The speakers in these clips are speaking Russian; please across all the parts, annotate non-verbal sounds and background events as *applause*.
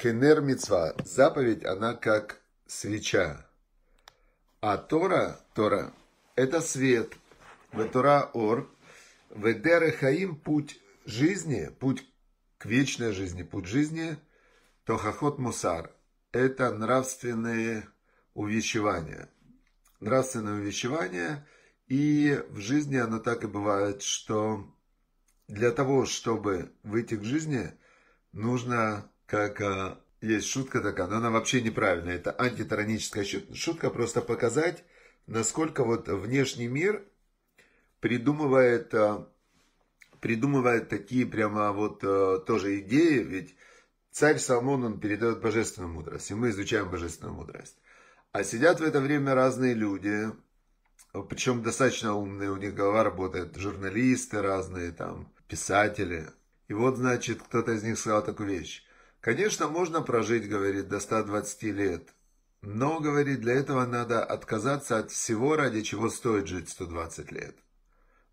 Кенер мецва. Заповедь, она как свеча. А Тора, Тора, это свет. Ветора ор. Ведеры хаим, путь жизни, путь к вечной жизни, путь жизни, то хохот мусар. Это нравственные увещевания. Нравственное увещевание. И в жизни оно так и бывает, что для того, чтобы выйти к жизни, нужно как э, есть шутка такая, но она вообще неправильная. Это антитираническая шутка, просто показать, насколько вот внешний мир придумывает, э, придумывает такие прямо вот э, тоже идеи, ведь царь Соломон, он передает божественную мудрость, и мы изучаем божественную мудрость. А сидят в это время разные люди, причем достаточно умные, у них голова работает, журналисты разные, там, писатели. И вот, значит, кто-то из них сказал такую вещь. Конечно, можно прожить, говорит, до 120 лет. Но, говорит, для этого надо отказаться от всего, ради чего стоит жить 120 лет.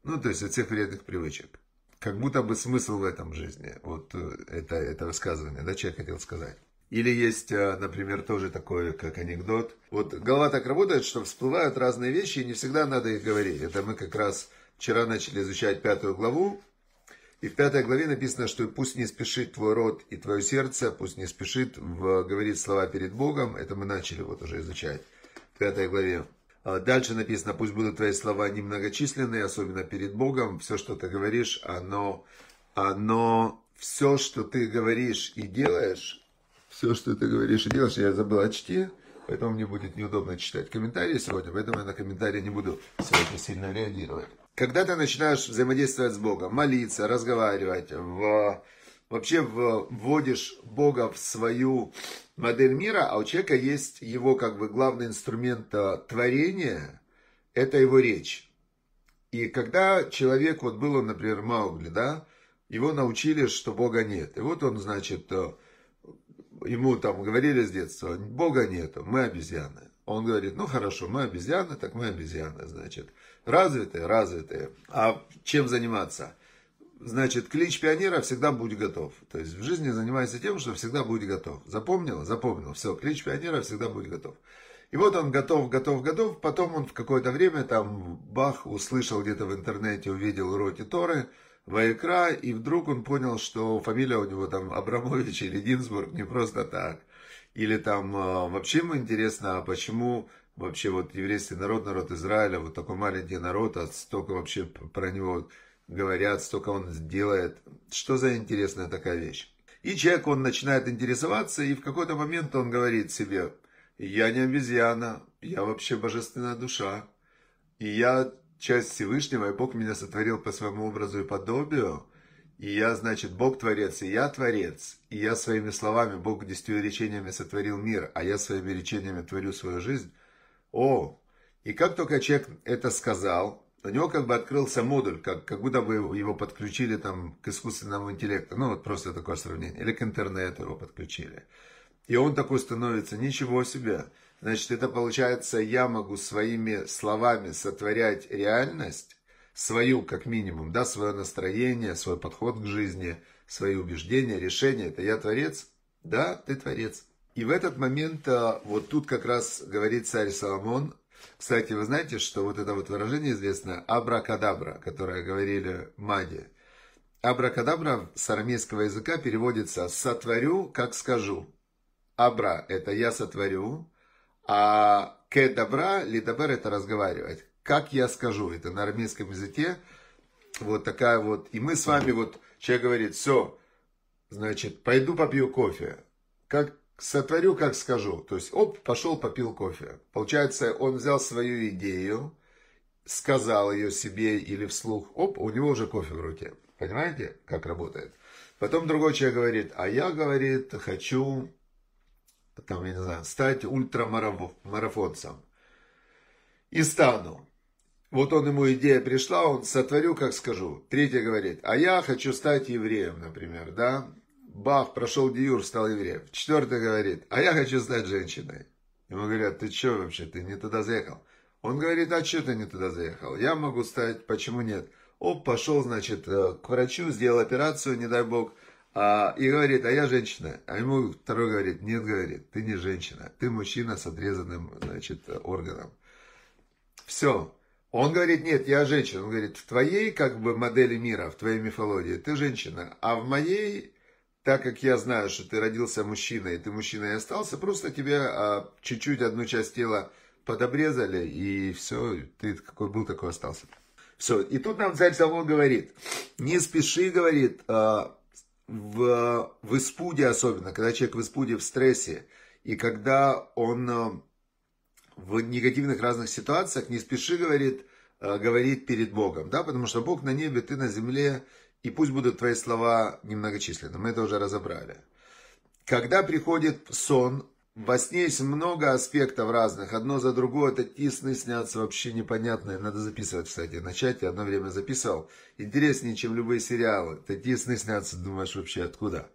Ну, то есть от всех вредных привычек. Как будто бы смысл в этом жизни. Вот э, это, это высказывание, да, человек хотел сказать. Или есть, э, например, тоже такое, как анекдот. Вот голова так работает, что всплывают разные вещи, и не всегда надо их говорить. Это мы как раз вчера начали изучать пятую главу, и в пятой главе написано, что пусть не спешит твой род и твое сердце, пусть не спешит в, говорить слова перед Богом. Это мы начали вот уже изучать в пятой главе. А дальше написано, пусть будут твои слова немногочисленные, особенно перед Богом. Все, что ты говоришь, оно, оно, все, что ты говоришь и делаешь, все, что ты говоришь и делаешь, я забыл, чти, поэтому мне будет неудобно читать комментарии сегодня, поэтому я на комментарии не буду сегодня сильно реагировать. Когда ты начинаешь взаимодействовать с Богом, молиться, разговаривать, в, вообще вводишь Бога в свою модель мира, а у человека есть его как бы главный инструмент э, творения, это его речь. И когда человек, вот был он, например, Маугли, да, его научили, что Бога нет. И вот он, значит, э, ему там говорили с детства, Бога нет, мы обезьяны. Он говорит, ну хорошо, мы обезьяны, так мы обезьяны, значит. Развитые, развитые. А чем заниматься? Значит, клич пионера всегда будь готов. То есть в жизни занимайся тем, что всегда будь готов. Запомнил? Запомнил. Все, клич пионера всегда будь готов. И вот он готов, готов, готов. Потом он в какое-то время там, бах, услышал где-то в интернете, увидел Роти Торы, Вайкра, и вдруг он понял, что фамилия у него там Абрамович или Гинзбург не просто так. Или там а, вообще ему интересно, а почему вообще вот еврейский народ, народ Израиля, вот такой маленький народ, а столько вообще про него говорят, столько он делает. Что за интересная такая вещь? И человек, он начинает интересоваться, и в какой-то момент он говорит себе, я не обезьяна, я вообще божественная душа, и я часть Всевышнего, и Бог меня сотворил по своему образу и подобию, и я, значит, Бог творец, и я творец, и я своими словами, Бог десятью речениями сотворил мир, а я своими речениями творю свою жизнь, о! И как только человек это сказал, у него как бы открылся модуль, как, как будто бы его подключили там к искусственному интеллекту. Ну, вот просто такое сравнение. Или к интернету его подключили. И он такой становится, ничего себе. Значит, это получается, я могу своими словами сотворять реальность, свою как минимум, да, свое настроение, свой подход к жизни, свои убеждения, решения. Это я творец? Да, ты творец. И в этот момент, э, вот тут как раз говорит царь Соломон, кстати, вы знаете, что вот это вот выражение известное «абракадабра», которое говорили маги. «Абракадабра» с арамейского языка переводится «сотворю, как скажу». «Абра» – это «я сотворю», а «кедабра» – «лидабер» – это «разговаривать». «Как я скажу» – это на арамейском языке вот такая вот. И мы с вами вот, человек говорит, все, значит, пойду попью кофе. Как Сотворю, как скажу. То есть, оп, пошел, попил кофе. Получается, он взял свою идею, сказал ее себе или вслух. Оп, у него уже кофе в руке. Понимаете, как работает? Потом другой человек говорит, а я, говорит, хочу, там, я не знаю, стать ультрамарафонцем. И стану. Вот он ему идея пришла, он сотворю, как скажу. Третий говорит, а я хочу стать евреем, например, да? Бах, прошел Диюр, стал евреем. Четвертый говорит, а я хочу стать женщиной. Ему говорят, ты что вообще, ты не туда заехал? Он говорит, а что ты не туда заехал? Я могу стать, почему нет? Оп, пошел, значит, э, к врачу, сделал операцию, не дай бог, а, и говорит, а я женщина. А ему второй говорит, нет, говорит, ты не женщина, ты мужчина с отрезанным, значит, органом. Все. Он говорит, нет, я женщина. Он говорит, в твоей, как бы, модели мира, в твоей мифологии, ты женщина, а в моей так как я знаю, что ты родился мужчиной, ты мужчиной остался, просто тебе а, чуть-чуть одну часть тела подобрезали, и все, ты какой был, такой остался. Все, и тут нам царь Соломон говорит, не спеши, говорит, а, в, в испуде особенно, когда человек в испуде, в стрессе, и когда он а, в негативных разных ситуациях, не спеши, говорит, а, говорит перед Богом, да, потому что Бог на небе, ты на земле, и пусть будут твои слова немногочисленны. Мы это уже разобрали. Когда приходит сон, во сне есть много аспектов разных, одно за другое, это сны снятся вообще непонятные. Надо записывать, кстати, начать, я одно время записал. Интереснее, чем любые сериалы. Это сны снятся, думаешь, вообще откуда?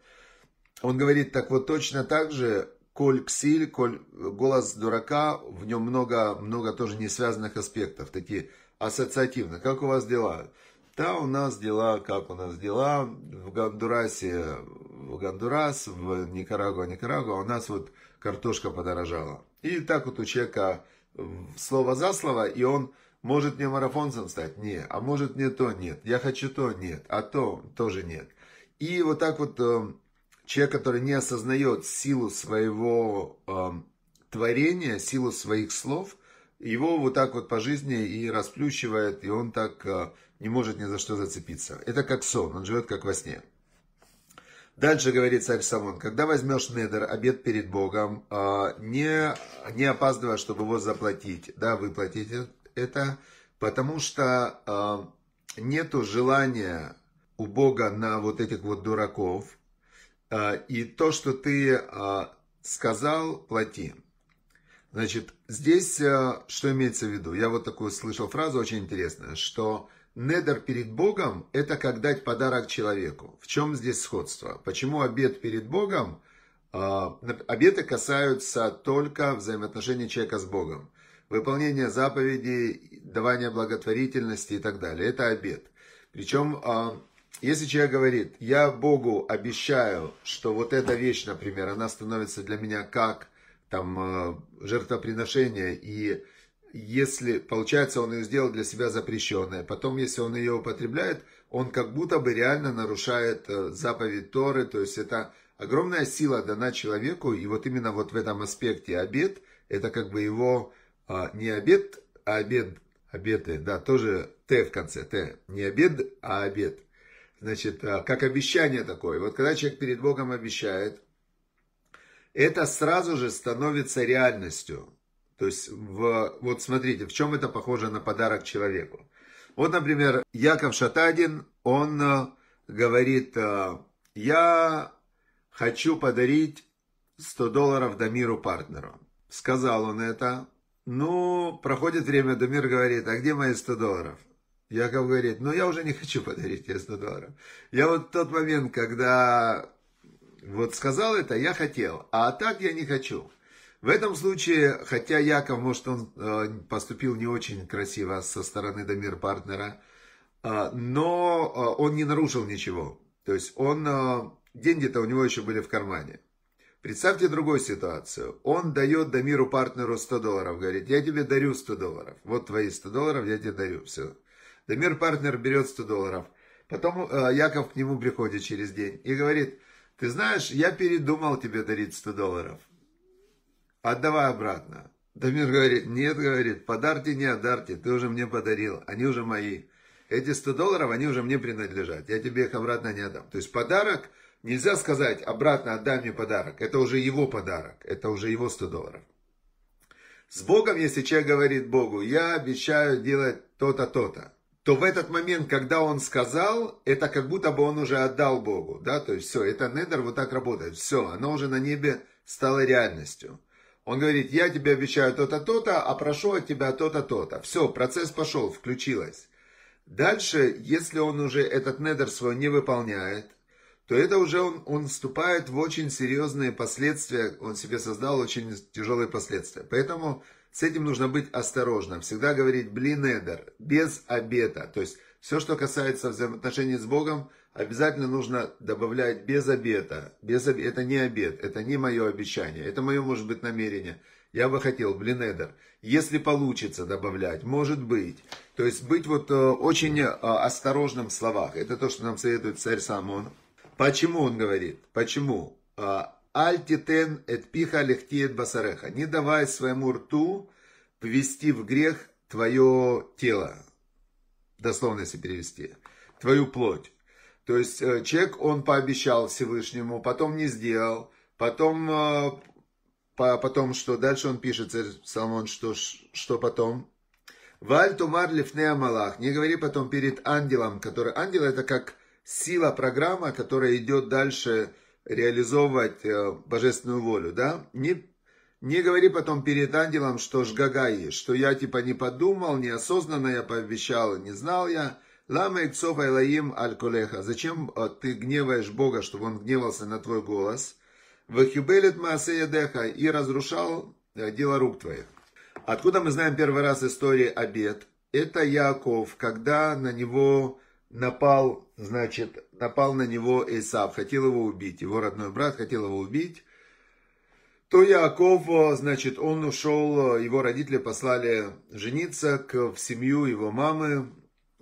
Он говорит, так вот точно так же, коль ксиль, коль голос дурака, в нем много, много тоже не связанных аспектов, такие ассоциативно. Как у вас дела? Да, у нас дела, как у нас дела. В Гондурасе в Гондурас, в Никарагуа, Никарагуа, у нас вот картошка подорожала. И так вот у человека слово за слово, и он может мне марафонцем стать? Не. А может мне то? Нет. Я хочу то? Нет. А то? Тоже нет. И вот так вот э, человек, который не осознает силу своего э, творения, силу своих слов, его вот так вот по жизни и расплющивает, и он так э, не может ни за что зацепиться. Это как сон, он живет как во сне. Дальше говорит царь Самон, когда возьмешь недер, обед перед Богом, а, не, не опаздывая, чтобы его заплатить, да, выплатить это, потому что а, нету желания у Бога на вот этих вот дураков, а, и то, что ты сказал, плати. Значит, здесь что имеется в виду? Я вот такую слышал фразу очень интересную, что Недер перед Богом – это как дать подарок человеку. В чем здесь сходство? Почему обед перед Богом? А, обеты касаются только взаимоотношений человека с Богом. Выполнение заповедей, давание благотворительности и так далее. Это обед. Причем, а, если человек говорит, я Богу обещаю, что вот эта вещь, например, она становится для меня как там а, жертвоприношение и если, получается, он ее сделал для себя запрещенное Потом, если он ее употребляет, он как будто бы реально нарушает э, заповедь Торы. То есть это огромная сила дана человеку. И вот именно вот в этом аспекте обед, это как бы его а, не обед, а обед, обеты, да, тоже Т в конце, Т. Не обед, а обед. Значит, э, как обещание такое. Вот когда человек перед Богом обещает, это сразу же становится реальностью. То есть, в, вот смотрите, в чем это похоже на подарок человеку. Вот, например, Яков Шатадин, он э, говорит, э, я хочу подарить 100 долларов Дамиру партнеру. Сказал он это. Ну, проходит время, Дамир говорит, а где мои 100 долларов? Яков говорит, ну я уже не хочу подарить тебе 100 долларов. Я вот в тот момент, когда вот сказал это, я хотел, а так я не хочу. В этом случае, хотя Яков, может, он э, поступил не очень красиво со стороны Дамир партнера, э, но э, он не нарушил ничего. То есть он, деньги-то у него еще были в кармане. Представьте другую ситуацию. Он дает Дамиру партнеру 100 долларов, говорит, я тебе дарю 100 долларов. Вот твои 100 долларов, я тебе дарю, все. Дамир партнер берет 100 долларов. Потом Яков к нему приходит через день и говорит, ты знаешь, я передумал тебе дарить 100 долларов. Отдавай обратно. Дамир говорит, нет, говорит, подарьте, не отдарьте, ты уже мне подарил, они уже мои. Эти 100 долларов, они уже мне принадлежат, я тебе их обратно не отдам. То есть подарок, нельзя сказать, обратно отдай мне подарок, это уже его подарок, это уже его 100 долларов. С Богом, если человек говорит Богу, я обещаю делать то-то, то-то, то в этот момент, когда он сказал, это как будто бы он уже отдал Богу, да, то есть все, это недер вот так работает, все, оно уже на небе стало реальностью. Он говорит, я тебе обещаю то-то, то-то, а прошу от тебя то-то, то-то. Все, процесс пошел, включилось. Дальше, если он уже этот недер свой не выполняет, то это уже он, он вступает в очень серьезные последствия, он себе создал очень тяжелые последствия. Поэтому с этим нужно быть осторожным. Всегда говорить блин, недер», без обета. То есть все, что касается взаимоотношений с Богом – обязательно нужно добавлять без обета. Без, обета. это не обед, это не мое обещание, это мое, может быть, намерение. Я бы хотел, блин, Эдер, если получится добавлять, может быть. То есть быть вот э, очень э, осторожным в словах. Это то, что нам советует царь Самон. Почему он говорит? Почему? А, Альтитен эт пиха лехтиет басареха. Не давай своему рту ввести в грех твое тело. Дословно если перевести. Твою плоть. То есть э, человек, он пообещал Всевышнему, потом не сделал, потом, э, потом что? Дальше он пишет, царь э, Соломон, что, что потом? Валь тумар лифне амалах. Не говори потом перед ангелом, который... Ангел это как сила программа, которая идет дальше реализовывать божественную волю, да? Не, не говори потом перед ангелом, что жгагаи, что я типа не подумал, неосознанно я пообещал, не знал я. Лама Ицов лаим Аль Колеха. Зачем а, ты гневаешь Бога, чтобы он гневался на твой голос? Вахюбелит Маасея Деха и разрушал э, дела рук твоих. Откуда мы знаем первый раз истории обед? Это Яков, когда на него напал, значит, напал на него Исав, хотел его убить. Его родной брат хотел его убить. То Яков, э, значит, он ушел, э, его родители послали жениться к, в семью его мамы,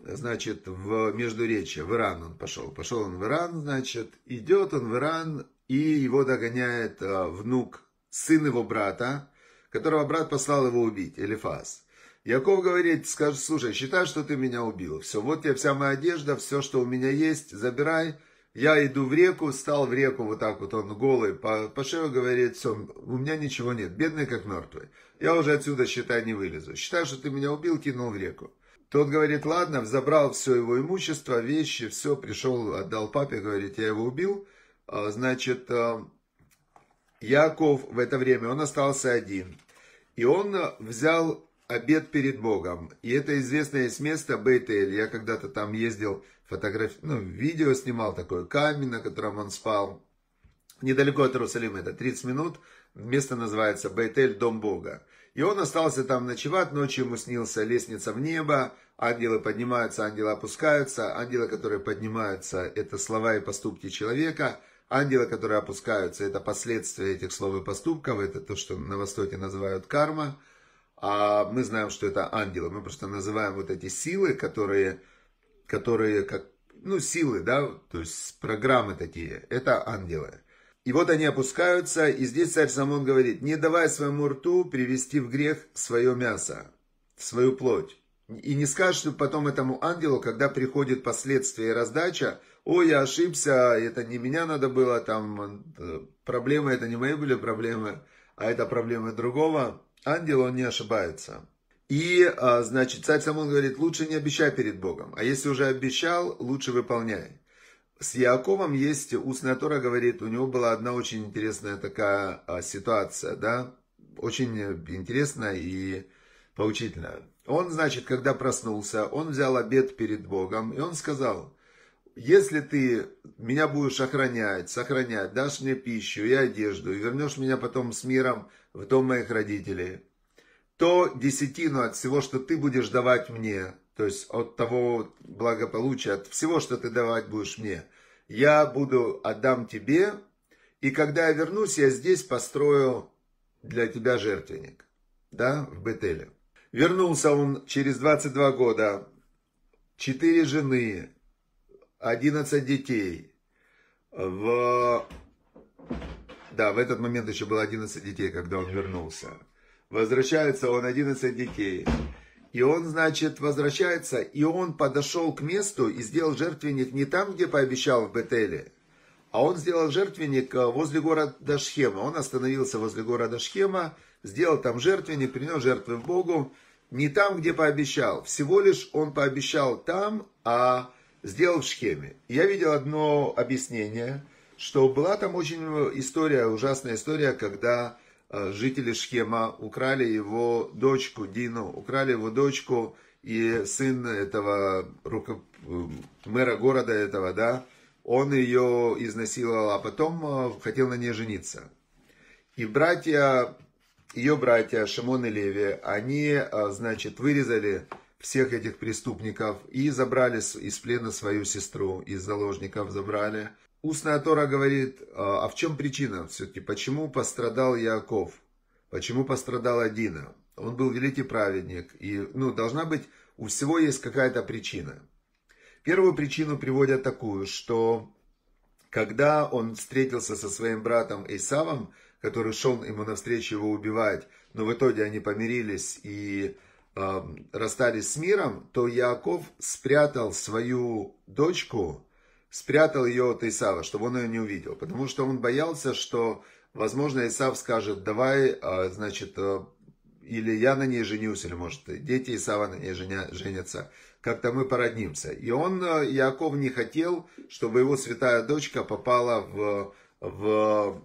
значит, в Междуречье, в Иран он пошел. Пошел он в Иран, значит, идет он в Иран, и его догоняет э, внук, сын его брата, которого брат послал его убить, Элифас. Яков говорит, скажет, слушай, считай, что ты меня убил. Все, вот тебе вся моя одежда, все, что у меня есть, забирай. Я иду в реку, встал в реку, вот так вот он голый, по, по шею говорит, все, у меня ничего нет, бедный как мертвый. Я уже отсюда, считай, не вылезу. Считай, что ты меня убил, кинул в реку. Тот говорит, ладно, забрал все его имущество, вещи, все, пришел, отдал папе, говорит, я его убил. А, значит, а, Яков в это время, он остался один. И он а, взял обед перед Богом. И это известное есть место Бейтель. Я когда-то там ездил, фотограф... ну, видео снимал, такое камень, на котором он спал. Недалеко от Иерусалима, это 30 минут. Место называется Бейтель, Дом Бога. И он остался там ночевать, ночью ему снился лестница в небо, ангелы поднимаются, ангелы опускаются, ангелы, которые поднимаются, это слова и поступки человека, ангелы, которые опускаются, это последствия этих слов и поступков, это то, что на Востоке называют карма, а мы знаем, что это ангелы, мы просто называем вот эти силы, которые, которые как, ну, силы, да, то есть программы такие, это ангелы. И вот они опускаются, и здесь царь Самон говорит, не давай своему рту привести в грех свое мясо, свою плоть. И не скажешь потом этому ангелу, когда приходит последствия и раздача, ой, я ошибся, это не меня надо было, там э, проблемы, это не мои были проблемы, а это проблемы другого. Ангел, он не ошибается. И, а, значит, царь Самон говорит, лучше не обещай перед Богом, а если уже обещал, лучше выполняй с Яковом есть, устная Тора говорит, у него была одна очень интересная такая а, ситуация, да, очень интересная и поучительная. Он, значит, когда проснулся, он взял обед перед Богом, и он сказал, если ты меня будешь охранять, сохранять, дашь мне пищу и одежду, и вернешь меня потом с миром в дом моих родителей, то десятину от всего, что ты будешь давать мне, то есть от того благополучия, от всего, что ты давать будешь мне, я буду, отдам тебе, и когда я вернусь, я здесь построю для тебя жертвенник, да, в Бетеле. Вернулся он через 22 года, четыре жены, 11 детей. В... Да, в этот момент еще было 11 детей, когда он вернулся. Возвращается он 11 детей. И он, значит, возвращается, и он подошел к месту и сделал жертвенник не там, где пообещал в Бетеле, а он сделал жертвенник э, возле города Шхема. Он остановился возле города Шхема, сделал там жертвенник, принес жертвы в Богу, не там, где пообещал. Всего лишь он пообещал там, а сделал в Шхеме. Я видел одно объяснение, что была там очень э, история, ужасная история, когда Э, жители Шхема украли его дочку Дину, украли его дочку и сын этого руко... Э, мэра города этого, да, он ее изнасиловал, а потом э, хотел на ней жениться. И братья, ее братья Шимон и Леви, они, значит, вырезали всех этих преступников и забрали из плена свою сестру, из заложников забрали. Устная Тора говорит, а, а в чем причина все-таки, почему пострадал Яков, почему пострадала Дина. Он был великий праведник, и ну, должна быть, у всего есть какая-то причина. Первую причину приводят такую, что когда он встретился со своим братом Исавом, который шел ему навстречу его убивать, но в итоге они помирились и э, расстались с миром, то Яков спрятал свою дочку, спрятал ее от Исава, чтобы он ее не увидел, потому что он боялся, что, возможно, Исав скажет, давай, э, значит, э, или я на ней женюсь, или, может, дети Исава на ней женятся, как-то мы породнимся. И он, Яков, э, не хотел, чтобы его святая дочка попала в, в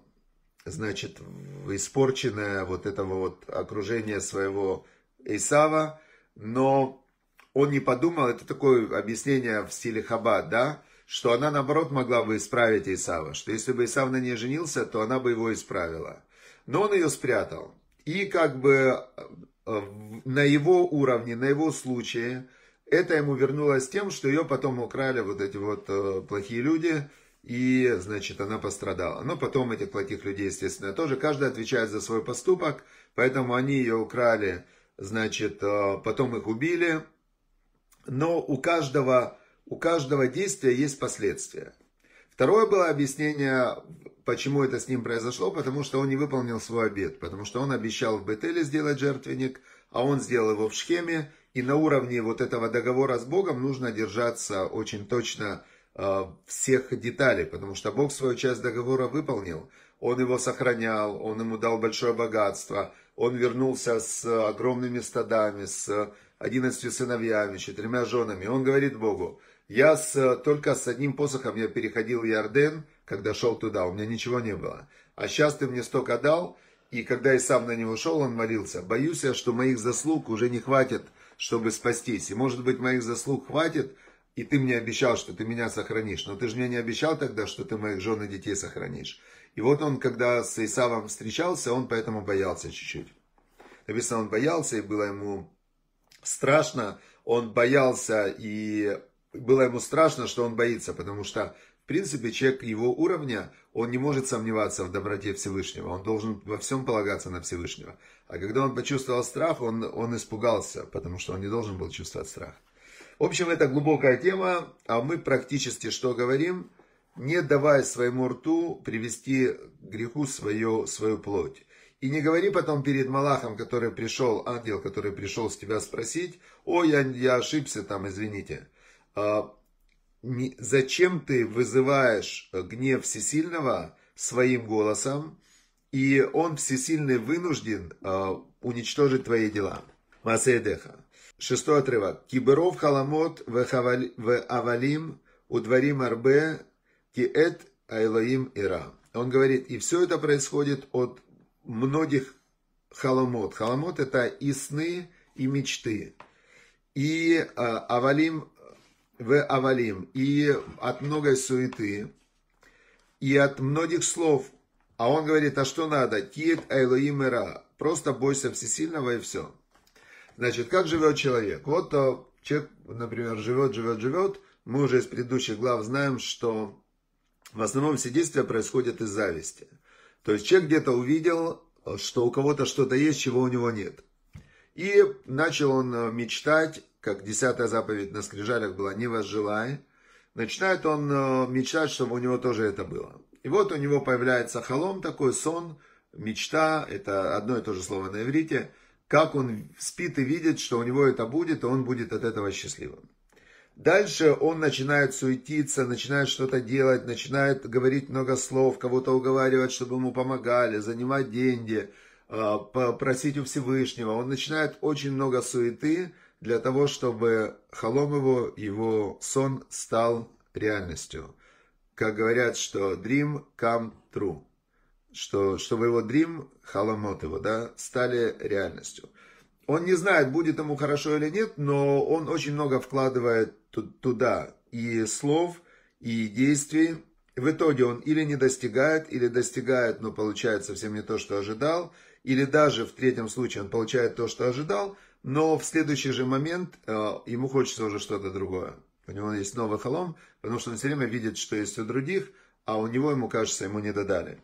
значит, в испорченное вот этого вот окружение своего Исава, но он не подумал, это такое объяснение в стиле Хаба, да, что она, наоборот, могла бы исправить Исава, что если бы Исав на ней женился, то она бы его исправила. Но он ее спрятал. И как бы э, на его уровне, на его случае, это ему вернулось тем, что ее потом украли вот эти вот э, плохие люди, и, значит, она пострадала. Но потом этих плохих людей, естественно, тоже. Каждый отвечает за свой поступок, поэтому они ее украли, значит, э, потом их убили. Но у каждого у каждого действия есть последствия. Второе было объяснение, почему это с ним произошло, потому что он не выполнил свой обед, потому что он обещал в Бетеле сделать жертвенник, а он сделал его в Шхеме, и на уровне вот этого договора с Богом нужно держаться очень точно э, всех деталей, потому что Бог свою часть договора выполнил. Он его сохранял, он ему дал большое богатство, он вернулся с огромными стадами, с одиннадцатью сыновьями, четырьмя женами. Он говорит Богу, я с, э, только с одним посохом я переходил Ярден, когда шел туда, у меня ничего не было. А сейчас ты мне столько дал, и когда я сам на него шел, он молился. Боюсь я, что моих заслуг уже не хватит, чтобы спастись. И может быть моих заслуг хватит, и ты мне обещал, что ты меня сохранишь. Но ты же мне не обещал тогда, что ты моих жен и детей сохранишь. И вот он, когда с Исавом встречался, он поэтому боялся чуть-чуть. Написано, он боялся, и было ему страшно. Он боялся, и было ему страшно, что он боится, потому что, в принципе, человек его уровня, он не может сомневаться в доброте Всевышнего, он должен во всем полагаться на Всевышнего. А когда он почувствовал страх, он, он испугался, потому что он не должен был чувствовать страх. В общем, это глубокая тема, а мы практически что говорим? Не давая своему рту привести к греху свою, свою плоть. И не говори потом перед Малахом, который пришел, ангел, который пришел с тебя спросить, о, я, я ошибся там, извините. А, зачем ты вызываешь э, гнев всесильного своим голосом, и он всесильный вынужден э, уничтожить твои дела. Масейдеха. Шестой отрывок. Киберов халамот в авалим удварим арбе киэт айлоим ира. Он говорит, и все это происходит от многих халамот. Халамот это и сны, и мечты. И э, авалим в Авалим, и от многой суеты, и от многих слов. А он говорит, а что надо? Тиет Айлоим Ира. Просто бойся всесильного и все. Значит, как живет человек? Вот а, человек, например, живет, живет, живет. Мы уже из предыдущих глав знаем, что в основном все действия происходят из зависти. То есть человек где-то увидел, что у кого-то что-то есть, чего у него нет. И начал он а, мечтать как десятая заповедь на скрижалях была «не возжелай», начинает он э, мечтать, чтобы у него тоже это было. И вот у него появляется холом, такой сон, мечта, это одно и то же слово на иврите, как он спит и видит, что у него это будет, и он будет от этого счастливым. Дальше он начинает суетиться, начинает что-то делать, начинает говорить много слов, кого-то уговаривать, чтобы ему помогали, занимать деньги, э, просить у Всевышнего. Он начинает очень много суеты, для того, чтобы Холомову его сон стал реальностью. Как говорят, что dream come true. Что, чтобы его dream, Холомот его, да, стали реальностью. Он не знает, будет ему хорошо или нет, но он очень много вкладывает туда и слов, и действий. В итоге он или не достигает, или достигает, но получает совсем не то, что ожидал, или даже в третьем случае он получает то, что ожидал – но в следующий же момент э, ему хочется уже что-то другое. У него есть новый холом, потому что он все время видит, что есть у других, а у него, ему кажется, ему не додали.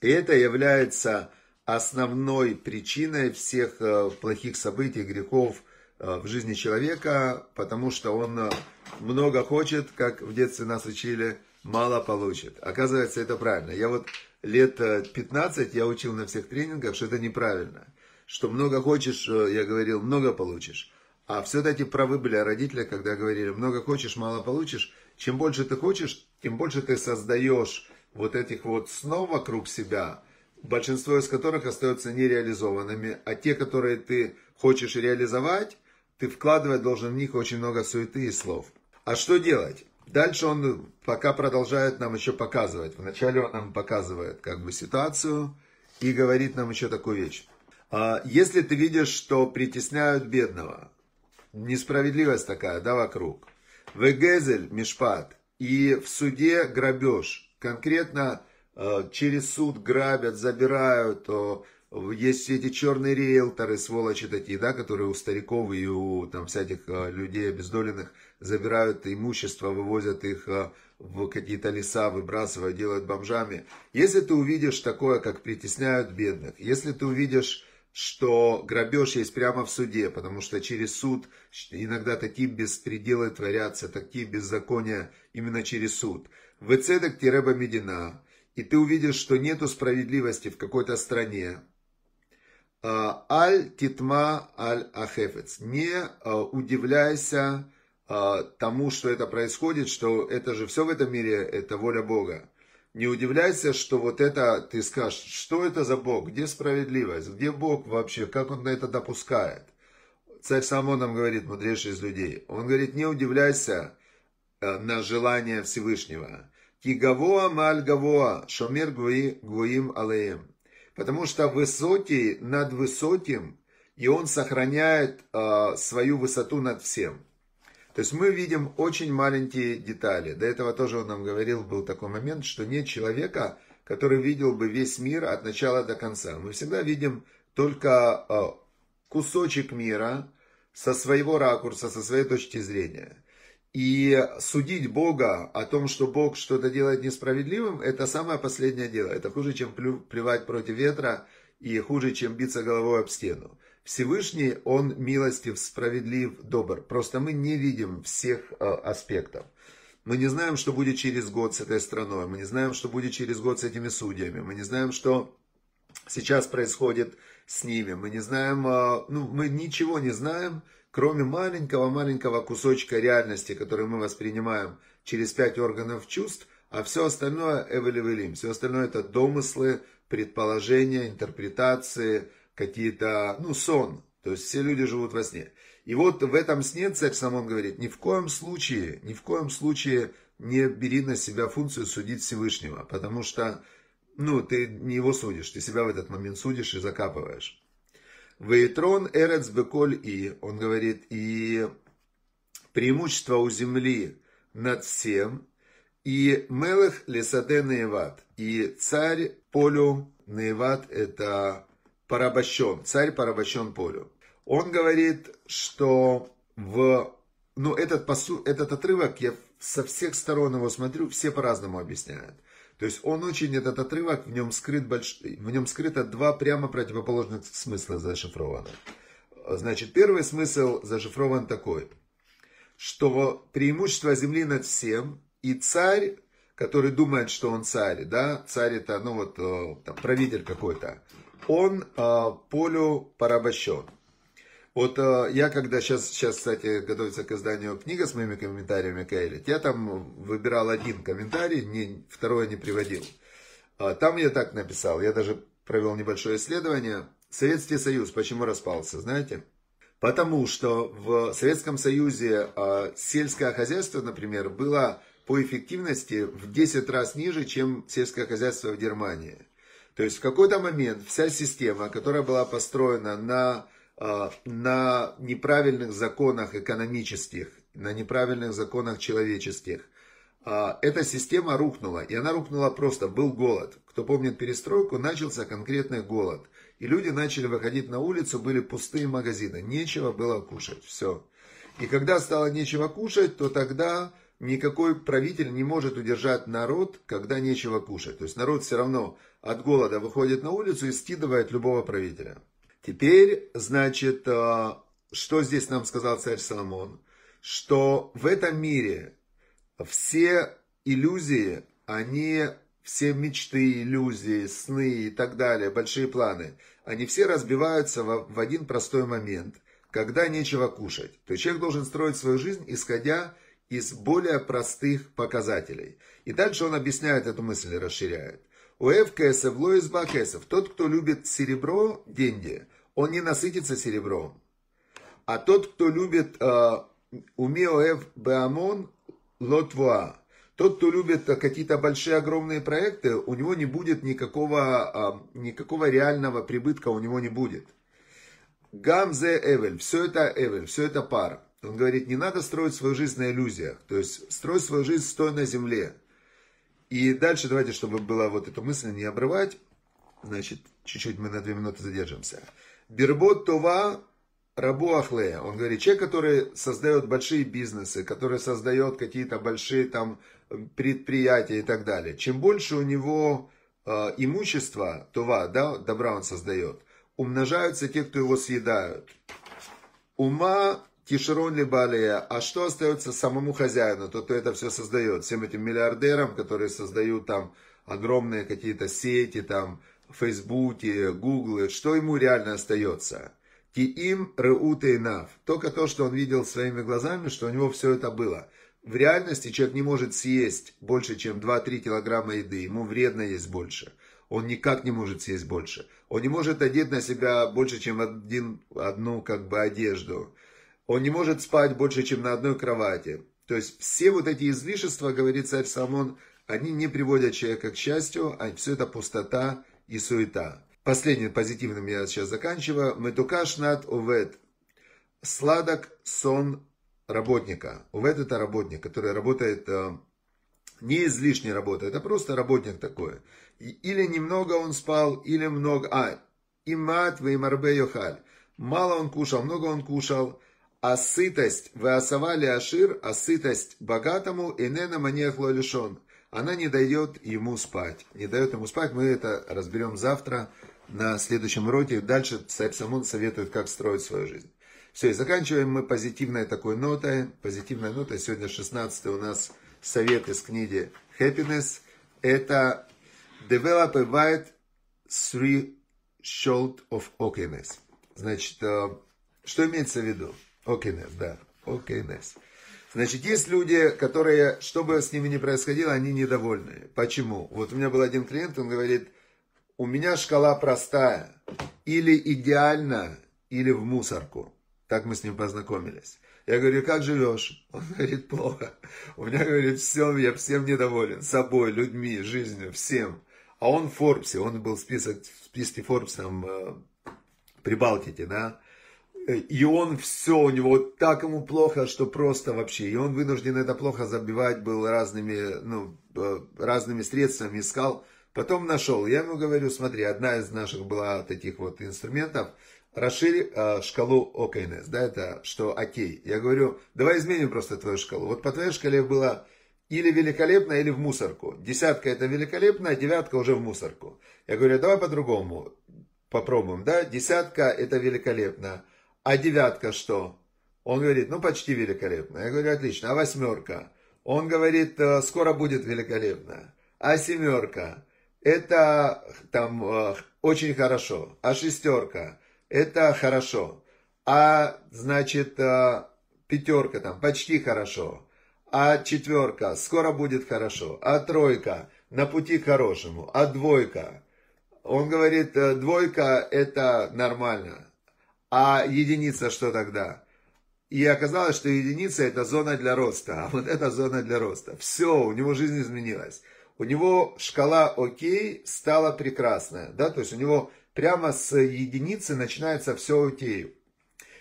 И это является основной причиной всех э, плохих событий, грехов э, в жизни человека, потому что он много хочет, как в детстве нас учили, мало получит. Оказывается, это правильно. Я вот лет 15 я учил на всех тренингах, что это неправильно что много хочешь, э, я говорил, много получишь. А все-таки правы были родители, когда говорили, много хочешь, мало получишь. Чем больше ты хочешь, тем больше ты создаешь вот этих вот снов вокруг себя, большинство из которых остается нереализованными. А те, которые ты хочешь реализовать, ты вкладывать должен в них очень много суеты и слов. А что делать? Дальше он пока продолжает нам еще показывать. Вначале он нам показывает как бы ситуацию и говорит нам еще такую вещь. А если ты видишь, что притесняют бедного, несправедливость такая, да, вокруг. Вегезель, Мишпат, и в суде грабеж. Конкретно э, через суд грабят, забирают, есть эти черные риэлторы, сволочи такие, да, которые у стариков и у там всяких э, людей обездоленных забирают имущество, вывозят их э, в какие-то леса, выбрасывают, делают бомжами. Если ты увидишь такое, как притесняют бедных, если ты увидишь что грабеж есть прямо в суде, потому что через суд иногда такие беспределы творятся, такие беззакония именно через суд. «Вецедок тиреба медина» и ты увидишь, что нету справедливости в какой-то стране. А, аль титма аль ахефец. Не а, удивляйся а, тому, что это происходит, что это же все в этом мире, это воля Бога не удивляйся, что вот это ты скажешь, что это за Бог, где справедливость, где Бог вообще, как он на это допускает. Царь Соломон нам говорит, мудрейший из людей, он говорит, не удивляйся э, на желание Всевышнего. Кигавоа маль гавоа, шомер гуи гуим алеем. Потому что высокий над высоким, и он сохраняет э, свою высоту над всем. То есть мы видим очень маленькие детали. До этого тоже он нам говорил, был такой момент, что нет человека, который видел бы весь мир от начала до конца. Мы всегда видим только э, кусочек мира со своего ракурса, со своей точки зрения. И судить Бога о том, что Бог что-то делает несправедливым, это самое последнее дело. Это хуже, чем плевать против ветра и хуже, чем биться головой об стену. Всевышний, Он милостив, справедлив, добр. Просто мы не видим всех э, аспектов. Мы не знаем, что будет через год с этой страной. Мы не знаем, что будет через год с этими судьями. Мы не знаем, что сейчас происходит с ними. Мы не знаем, э, ну, мы ничего не знаем, кроме маленького-маленького кусочка реальности, который мы воспринимаем через пять органов чувств, а все остальное эвелевелим. Все остальное это домыслы, предположения, интерпретации – какие-то, ну, сон. То есть все люди живут во сне. И вот в этом сне царь Соломон говорит, ни в коем случае, ни в коем случае не бери на себя функцию судить Всевышнего, потому что, ну, ты не его судишь, ты себя в этот момент судишь и закапываешь. Вейтрон эрец беколь и, он говорит, и преимущество у земли над всем, и мелых лесаде наеват, и царь полю наеват, это порабощен, царь порабощен полю. Он говорит, что в... Ну, этот, посу, этот отрывок, я со всех сторон его смотрю, все по-разному объясняют. То есть он очень, этот отрывок, в нем, скрыт больш... в нем скрыто два прямо противоположных смысла зашифрованы. Значит, первый смысл зашифрован такой, что преимущество земли над всем, и царь, который думает, что он царь, да, царь это, ну вот, э, там, правитель какой-то, он а, полю порабощен. Вот а, я когда сейчас, сейчас, кстати, готовится к изданию книга с моими комментариями Кейлит, я там выбирал один комментарий, не, второй не приводил. А, там я так написал, я даже провел небольшое исследование. Советский Союз почему распался, знаете? Потому что в Советском Союзе а, сельское хозяйство, например, было по эффективности в 10 раз ниже, чем сельское хозяйство в Германии. То есть в какой-то момент вся система, которая была построена на, а, на неправильных законах экономических, на неправильных законах человеческих, а, эта система рухнула. И она рухнула просто. Был голод. Кто помнит перестройку, начался конкретный голод. И люди начали выходить на улицу, были пустые магазины. Нечего было кушать. Все. И когда стало нечего кушать, то тогда никакой правитель не может удержать народ, когда нечего кушать. То есть народ все равно от голода выходит на улицу и скидывает любого правителя. Теперь, значит, э, что здесь нам сказал царь Соломон? Что в этом мире все иллюзии, они все мечты, иллюзии, сны и так далее, большие планы, они все разбиваются в один простой момент, когда нечего кушать. То есть человек должен строить свою жизнь, исходя из более простых показателей. И дальше он объясняет эту мысль, и расширяет. Уэв кесов, лоис бакесов. Тот, кто любит серебро, деньги, он не насытится серебром. А тот, кто любит э, умеоэв беамон, Лотва, Тот, кто любит э, какие-то большие, огромные проекты, у него не будет никакого, э, никакого реального прибытка, у него не будет. Гамзе Эвель, все это Эвель, все это пара. Он говорит, не надо строить свою жизнь на иллюзиях. То есть, строй свою жизнь, стой на земле. И дальше давайте, чтобы была вот эта мысль не обрывать, значит, чуть-чуть мы на две минуты задержимся. Бербот Това Рабу Ахлея. Он говорит, человек, который создает большие бизнесы, который создает какие-то большие там предприятия и так далее. Чем больше у него э, имущества, това, да, добра он создает, умножаются те, кто его съедают. Ума Кишерон Либалия, а что остается самому хозяину, тот, кто это все создает, всем этим миллиардерам, которые создают там огромные какие-то сети, там, Фейсбуке, Гуглы, что ему реально остается? Ки им реута инав. Только то, что он видел своими глазами, что у него все это было. В реальности человек не может съесть больше, чем 2-3 килограмма еды. Ему вредно есть больше. Он никак не может съесть больше. Он не может одеть на себя больше, чем один, одну как бы одежду. Он не может спать больше, чем на одной кровати. То есть все вот эти излишества, говорит царь Соломон, они не приводят человека к счастью, а все это пустота и суета. Последним позитивным я сейчас заканчиваю. Метукаш над увет. Сладок сон работника. Увет это работник, который работает э, не излишне работа, это а просто работник такой. Или немного он спал, или много... А, имат веймарбе йохаль. Мало он кушал, много он кушал. А сытость, вы осовали ашир, а сытость богатому, и нена манехло лишен. Она не дает ему спать. Не дает ему спать. Мы это разберем завтра на следующем уроке. Дальше Сайб Самун советует, как строить свою жизнь. Все, и заканчиваем мы позитивной такой нотой. Позитивная нота. Сегодня 16 у нас совет из книги Happiness. Это Develop a wide three shield of okayness. Значит, э, что имеется в виду? Окинес, да. Окинес. Значит, есть люди, которые, что бы с ними ни происходило, они недовольны. Почему? Вот у меня был один клиент, он говорит, у меня шкала простая. Или идеально, или в мусорку. Так мы с ним познакомились. Я говорю, как живешь? Он говорит, плохо. У меня, говорит, все, я всем недоволен. Собой, людьми, жизнью, всем. А он в Форбсе, он был в, список, в списке Форбс там э, Прибалтики, да. Э, и он все, у него так ему плохо, что просто вообще. И он вынужден это плохо забивать был разными, ну, э, разными средствами, искал. Потом нашел. Я ему говорю, смотри, одна из наших была от этих вот инструментов. Расшири э, шкалу ОКНС, да, это что окей. Я говорю, давай изменим просто твою шкалу. Вот по твоей шкале было или великолепно, или в мусорку. Десятка это великолепно, а девятка уже в мусорку. Я говорю, давай по-другому попробуем, да. Десятка это великолепно а девятка что? Он говорит, ну почти великолепно. Я говорю, отлично. А восьмерка? Он говорит, «Э, скоро будет великолепно. А семерка? Это там э, очень хорошо. А шестерка? Это хорошо. А значит э, пятерка там почти хорошо. А четверка скоро будет хорошо. А тройка на пути к хорошему. А двойка? Он говорит, двойка это нормально. А единица что тогда? И оказалось, что единица это зона для роста, а вот это зона для роста. Все, у него жизнь изменилась. У него шкала окей стала прекрасная, да, то есть у него прямо с единицы начинается все окей.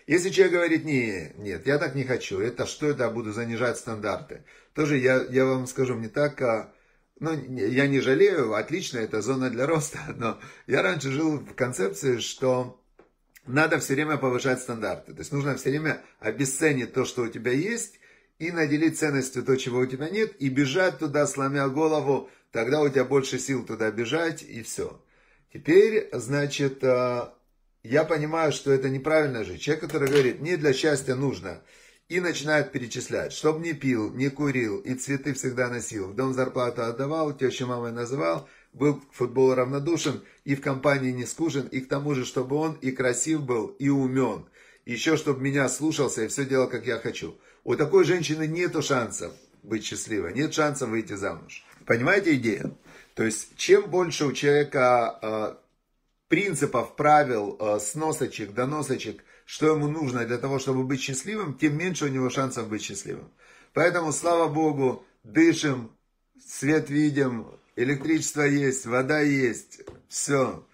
Если человек говорит, не, нет, я так не хочу, это что это, буду занижать стандарты. Тоже я, я вам скажу, не так, а, ну, я не жалею, отлично, это зона для роста, *laughs* но я раньше жил в концепции, что надо все время повышать стандарты. То есть нужно все время обесценить то, что у тебя есть, и наделить ценностью то, чего у тебя нет, и бежать туда, сломя голову, тогда у тебя больше сил туда бежать, и все. Теперь, значит, э, я понимаю, что это неправильно же. Человек, который говорит, не для счастья нужно, и начинает перечислять, чтобы не пил, не курил, и цветы всегда носил, в дом зарплату отдавал, тещу мамой называл – был к футболу равнодушен и в компании не скужен, и к тому же, чтобы он и красив был, и умен. Еще, чтобы меня слушался и все делал, как я хочу. У такой женщины нету шансов быть счастливой, нет шансов выйти замуж. Понимаете идею? То есть, чем больше у человека э, принципов, правил, э, сносочек, доносочек, что ему нужно для того, чтобы быть счастливым, тем меньше у него шансов быть счастливым. Поэтому, слава Богу, дышим, свет видим, электричество есть, вода есть, все.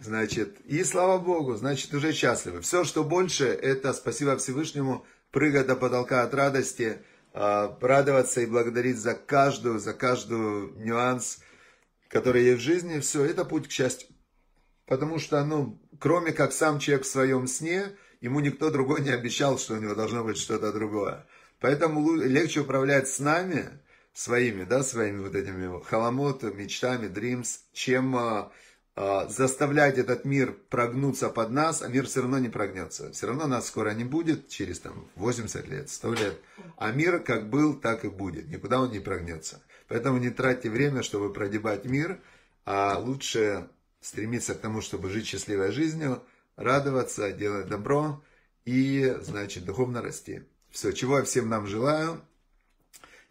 Значит, и слава Богу, значит, уже счастливы. Все, что больше, это спасибо Всевышнему, прыгать до потолка от радости, а, радоваться и благодарить за каждую, за каждую нюанс, который есть в жизни. Все, это путь к счастью. Потому что, ну, кроме как сам человек в своем сне, ему никто другой не обещал, что у него должно быть что-то другое. Поэтому легче управлять с нами, своими, да, своими вот этими халамот, мечтами, dreams, чем а, а, заставлять этот мир прогнуться под нас, а мир все равно не прогнется. Все равно нас скоро не будет, через там 80 лет, 100 лет. А мир как был, так и будет. Никуда он не прогнется. Поэтому не тратьте время, чтобы продевать мир, а лучше стремиться к тому, чтобы жить счастливой жизнью, радоваться, делать добро и, значит, духовно расти. Все, чего я всем нам желаю.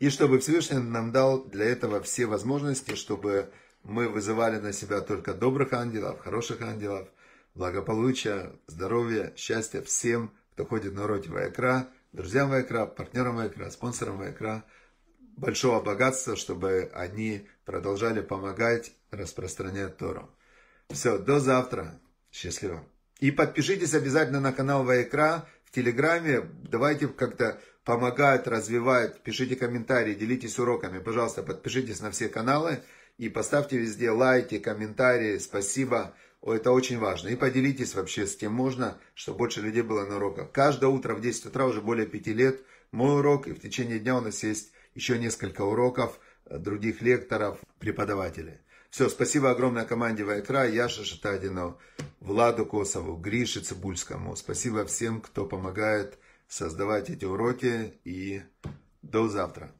И чтобы Всевышний нам дал для этого все возможности, чтобы мы вызывали на себя только добрых ангелов, хороших ангелов, благополучия, здоровья, счастья всем, кто ходит на уроки Ваекра, друзьям Ваекра, партнерам Ваекра, спонсорам Ваекра, большого богатства, чтобы они продолжали помогать распространять Тору. Все, до завтра. Счастливо. И подпишитесь обязательно на канал Ваекра в Телеграме. Давайте как-то помогают, развивают. Пишите комментарии, делитесь уроками. Пожалуйста, подпишитесь на все каналы и поставьте везде лайки, комментарии. Спасибо. Это очень важно. И поделитесь вообще с кем можно, чтобы больше людей было на уроках. Каждое утро в 10 утра уже более 5 лет мой урок. И в течение дня у нас есть еще несколько уроков э, других лекторов, преподавателей. Все, спасибо огромное команде Вайкра, Яше Шатадину, Владу Косову, Грише Цибульскому. Спасибо всем, кто помогает создавать эти уроки и до завтра.